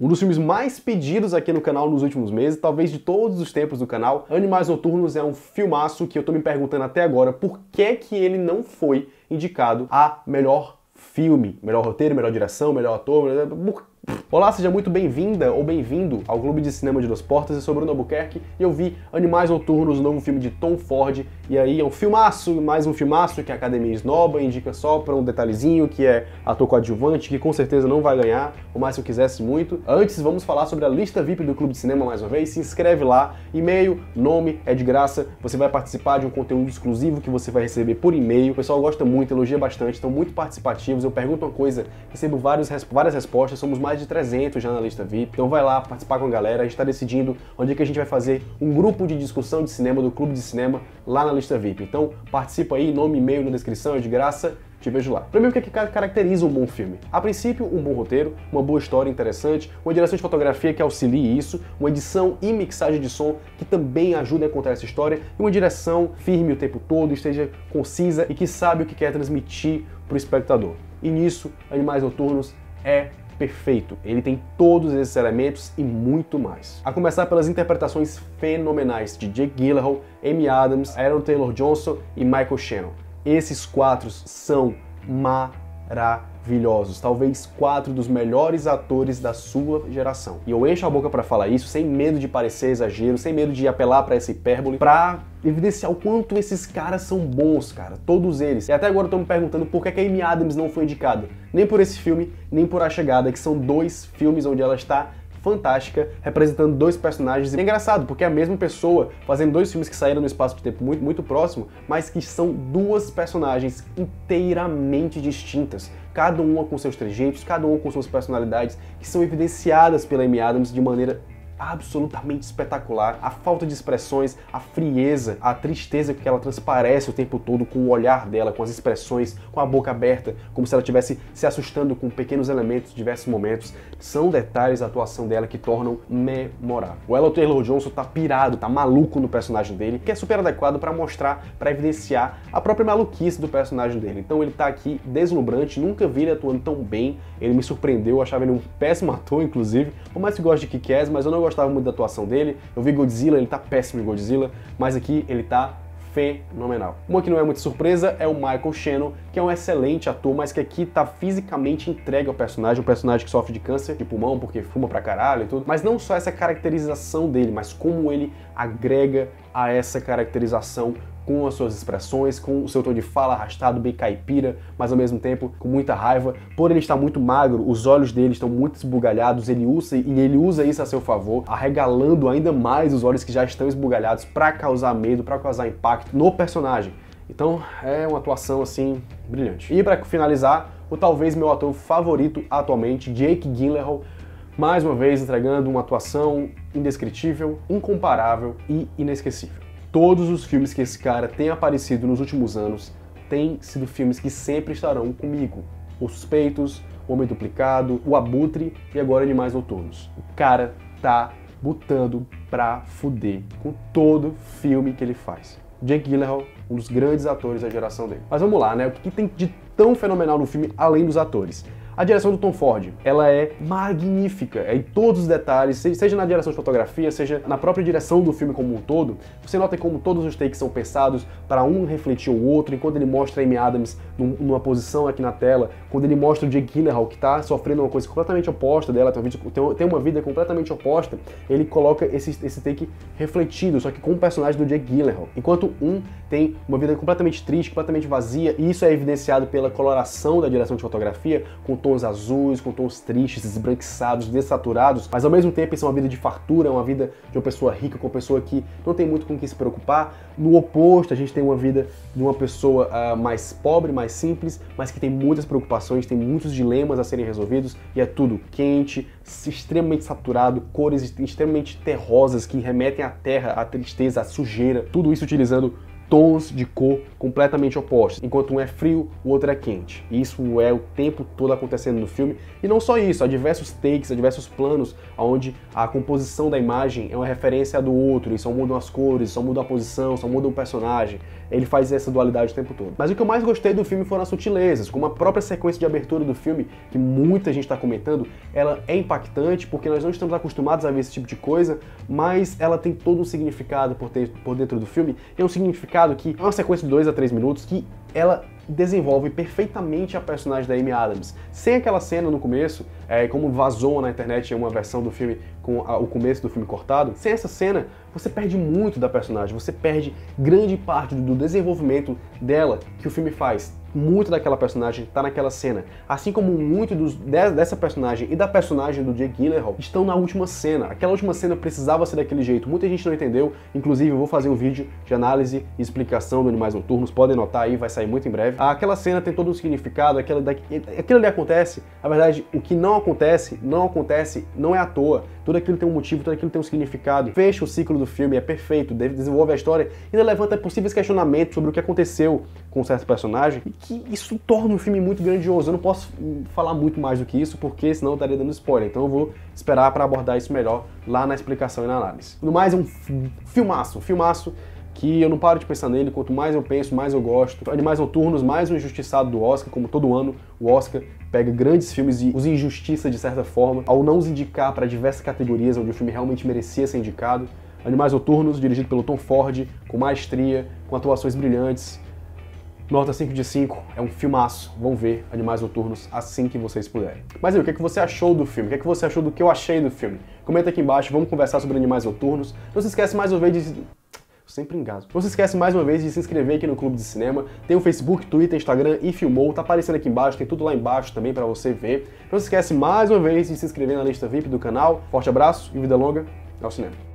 Um dos filmes mais pedidos aqui no canal nos últimos meses, talvez de todos os tempos do canal, Animais Noturnos é um filmaço que eu tô me perguntando até agora por que que ele não foi indicado a melhor filme, melhor roteiro, melhor direção, melhor ator, melhor... por Olá, seja muito bem-vinda ou bem-vindo ao Clube de Cinema de Duas Portas. Eu sou Bruno Albuquerque e eu vi Animais Noturnos, o novo filme de Tom Ford. E aí é um filmaço, mais um filmaço que a academia esnoba, indica só para um detalhezinho que é ator coadjuvante, que com certeza não vai ganhar, por mais que eu quisesse muito. Antes, vamos falar sobre a lista VIP do Clube de Cinema mais uma vez. Se inscreve lá, e-mail, nome, é de graça. Você vai participar de um conteúdo exclusivo que você vai receber por e-mail. O pessoal gosta muito, elogia bastante, estão muito participativos. Eu pergunto uma coisa, recebo vários, várias respostas, somos mais de 300 já na lista VIP. Então vai lá participar com a galera, a gente está decidindo onde é que a gente vai fazer um grupo de discussão de cinema do Clube de Cinema lá na lista VIP. Então participa aí, nome e e-mail na descrição, é de graça. Te vejo lá. Primeiro, o que, é caracteriza um bom filme? A princípio, um bom roteiro, uma boa história interessante, uma direção de fotografia que auxilie isso, uma edição e mixagem de som que também ajuda a contar essa história, e uma direção firme o tempo todo, esteja concisa e que sabe o que quer transmitir para o espectador. E nisso, Animais Noturnos é perfeito. Ele tem todos esses elementos e muito mais. A começar pelas interpretações fenomenais de Jake Gyllenhaal, Amy Adams, Aaron Taylor Johnson e Michael Shannon. Esses quatro são maravilhosos maravilhosos, talvez quatro dos melhores atores da sua geração. E eu encho a boca para falar isso sem medo de parecer exagero, sem medo de apelar para essa hipérbole, para evidenciar o quanto esses caras são bons, cara, todos eles. E até agora eu tô me perguntando por que a Amy Adams não foi indicada, nem por esse filme, nem por A Chegada, que são dois filmes onde ela está fantástica, representando dois personagens. E é engraçado, porque é a mesma pessoa fazendo dois filmes que saíram no espaço de tempo muito, muito próximo, mas que são duas personagens inteiramente distintas. Cada uma com seus trejeitos, cada uma com suas personalidades, que são evidenciadas pela Amy Adams de maneira absolutamente espetacular. A falta de expressões, a frieza, a tristeza que ela transparece o tempo todo com o olhar dela, com as expressões, com a boca aberta, como se ela estivesse se assustando com pequenos elementos, diversos momentos, são detalhes da atuação dela que tornam memorável. O Ella Taylor Johnson tá pirado, tá maluco no personagem dele, que é super adequado para mostrar, para evidenciar a própria maluquice do personagem dele. Então ele tá aqui deslumbrante, nunca vi ele atuando tão bem, ele me surpreendeu, eu achava ele um péssimo ator, inclusive, por mais que goste de Kikaz, mas eu não gostava muito da atuação dele. Eu vi Godzilla, ele tá péssimo em Godzilla, mas aqui ele tá fenomenal. Uma que não é muita surpresa é o Michael Shannon, que é um excelente ator, mas que aqui tá fisicamente entregue ao personagem, um personagem que sofre de câncer de pulmão porque fuma pra caralho e tudo. Mas não só essa caracterização dele, mas como ele agrega a essa caracterização com as suas expressões, com o seu tom de fala arrastado, bem caipira, mas ao mesmo tempo com muita raiva. Por ele estar muito magro, os olhos dele estão muito esbugalhados, ele usa e ele usa isso a seu favor, arregalando ainda mais os olhos que já estão esbugalhados para causar medo, para causar impacto no personagem. Então, é uma atuação assim brilhante. E para finalizar, o talvez meu ator favorito atualmente, Jake Gyllenhaal, mais uma vez entregando uma atuação indescritível, incomparável e inesquecível. Todos os filmes que esse cara tem aparecido nos últimos anos têm sido filmes que sempre estarão comigo. Os Suspeitos, Homem Duplicado, O Abutre e agora Animais Noturnos. O cara tá botando pra fuder com todo filme que ele faz. Jake Gyllenhaal, um dos grandes atores da geração dele. Mas vamos lá, né? O que tem de tão fenomenal no filme além dos atores? A direção do Tom Ford, ela é magnífica, é em todos os detalhes, seja na direção de fotografia, seja na própria direção do filme como um todo. Você nota como todos os takes são pensados para um refletir o outro, enquanto ele mostra Amy Adams numa posição aqui na tela, quando ele mostra o Jake Gyllenhaal que está sofrendo uma coisa completamente oposta dela, tem uma vida completamente oposta, ele coloca esse, esse take refletido, só que com o personagem do Jake Gyllenhaal. Enquanto um tem uma vida completamente triste, completamente vazia, e isso é evidenciado pela coloração da direção de fotografia, com o tons azuis, com tons tristes, esbranquiçados, desaturados, mas ao mesmo tempo isso é uma vida de fartura, é uma vida de uma pessoa rica, com uma pessoa que não tem muito com o que se preocupar. No oposto, a gente tem uma vida de uma pessoa uh, mais pobre, mais simples, mas que tem muitas preocupações, tem muitos dilemas a serem resolvidos e é tudo quente, extremamente saturado, cores extremamente terrosas que remetem à terra, à tristeza, à sujeira, tudo isso utilizando tons de cor completamente opostos. Enquanto um é frio, o outro é quente. E isso é o tempo todo acontecendo no filme. E não só isso, há diversos takes, há diversos planos onde a composição da imagem é uma referência do outro, e só mudam as cores, só muda a posição, só muda o personagem. Ele faz essa dualidade o tempo todo. Mas o que eu mais gostei do filme foram as sutilezas, como a própria sequência de abertura do filme, que muita gente está comentando, ela é impactante porque nós não estamos acostumados a ver esse tipo de coisa, mas ela tem todo um significado por, ter, por dentro do filme, é um significado explicado que é uma sequência de 2 a 3 minutos que ela desenvolve perfeitamente a personagem da Amy Adams. Sem aquela cena no começo, é, como vazou na internet uma versão do filme com a, o começo do filme cortado, sem essa cena, você perde muito da personagem, você perde grande parte do desenvolvimento dela que o filme faz, muito daquela personagem está naquela cena. Assim como muito dos, dessa personagem e da personagem do Jake Gyllenhaal estão na última cena. Aquela última cena precisava ser daquele jeito. Muita gente não entendeu. Inclusive, eu vou fazer um vídeo de análise e explicação do Animais Noturnos. Podem notar aí, vai sair muito em breve. Aquela cena tem todo um significado. Aquela aquilo ali acontece. Na verdade, o que não acontece, não acontece, não é à toa. Tudo aquilo tem um motivo, tudo aquilo tem um significado. Fecha o ciclo do filme, é perfeito, desenvolve a história, ainda levanta possíveis questionamentos sobre o que aconteceu com um certo personagem, e que isso torna o filme muito grandioso. Eu não posso hum, falar muito mais do que isso, porque senão eu estaria dando spoiler. Então eu vou esperar para abordar isso melhor lá na explicação e na análise. No mais, é um filmaço, um filmaço que eu não paro de pensar nele, quanto mais eu penso, mais eu gosto. Animais Noturnos, mais um injustiçado do Oscar, como todo ano, o Oscar pega grandes filmes e os injustiça de certa forma, ao não os indicar para diversas categorias onde o filme realmente merecia ser indicado. Animais Noturnos, dirigido pelo Tom Ford, com maestria, com atuações brilhantes. Nota 5 de 5, é um filmaço. Vão ver Animais Noturnos assim que vocês puderem. Mas aí, o que, é que você achou do filme? O que, é que você achou do que eu achei do filme? Comenta aqui embaixo, vamos conversar sobre Animais Noturnos. Não se esquece mais uma vez de sempre engasgo. Não se esquece mais uma vez de se inscrever aqui no Clube de Cinema. Tem o Facebook, Twitter, Instagram e Filmou. Tá aparecendo aqui embaixo, tem tudo lá embaixo também para você ver. Não se esquece mais uma vez de se inscrever na lista VIP do canal. Forte abraço e vida longa ao cinema.